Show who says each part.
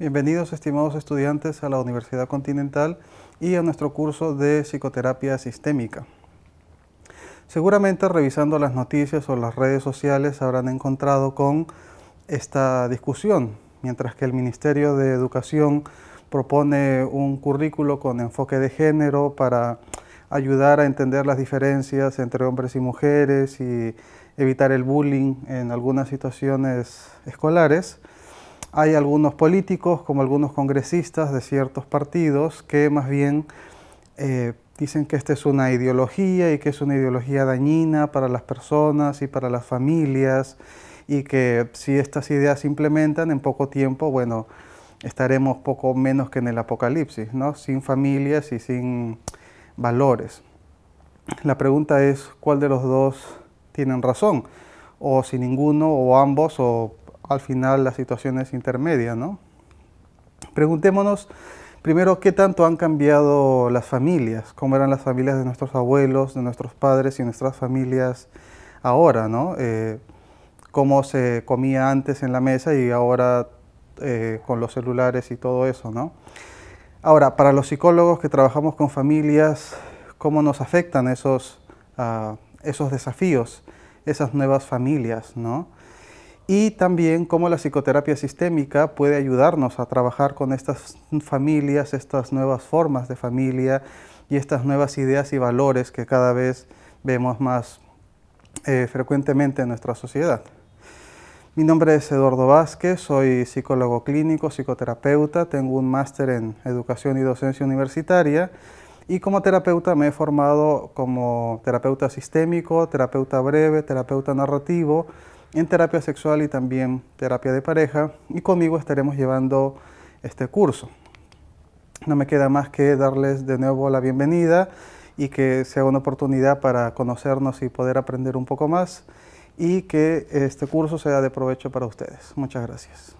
Speaker 1: Bienvenidos estimados estudiantes a la Universidad Continental y a nuestro curso de psicoterapia sistémica. Seguramente revisando las noticias o las redes sociales habrán encontrado con esta discusión, mientras que el Ministerio de Educación propone un currículo con enfoque de género para ayudar a entender las diferencias entre hombres y mujeres y evitar el bullying en algunas situaciones escolares hay algunos políticos, como algunos congresistas de ciertos partidos, que más bien eh, dicen que esta es una ideología y que es una ideología dañina para las personas y para las familias y que si estas ideas se implementan en poco tiempo, bueno, estaremos poco menos que en el apocalipsis, ¿no? Sin familias y sin valores. La pregunta es cuál de los dos tienen razón, o si ninguno, o ambos, o al final la situación es intermedia, ¿no? Preguntémonos primero qué tanto han cambiado las familias, cómo eran las familias de nuestros abuelos, de nuestros padres y nuestras familias ahora, ¿no? Eh, cómo se comía antes en la mesa y ahora eh, con los celulares y todo eso, ¿no? Ahora, para los psicólogos que trabajamos con familias, ¿cómo nos afectan esos, ah, esos desafíos, esas nuevas familias, ¿no? y también cómo la psicoterapia sistémica puede ayudarnos a trabajar con estas familias, estas nuevas formas de familia y estas nuevas ideas y valores que cada vez vemos más eh, frecuentemente en nuestra sociedad. Mi nombre es Eduardo Vázquez, soy psicólogo clínico, psicoterapeuta, tengo un máster en educación y docencia universitaria y como terapeuta me he formado como terapeuta sistémico, terapeuta breve, terapeuta narrativo, en terapia sexual y también terapia de pareja y conmigo estaremos llevando este curso. No me queda más que darles de nuevo la bienvenida y que sea una oportunidad para conocernos y poder aprender un poco más y que este curso sea de provecho para ustedes. Muchas gracias.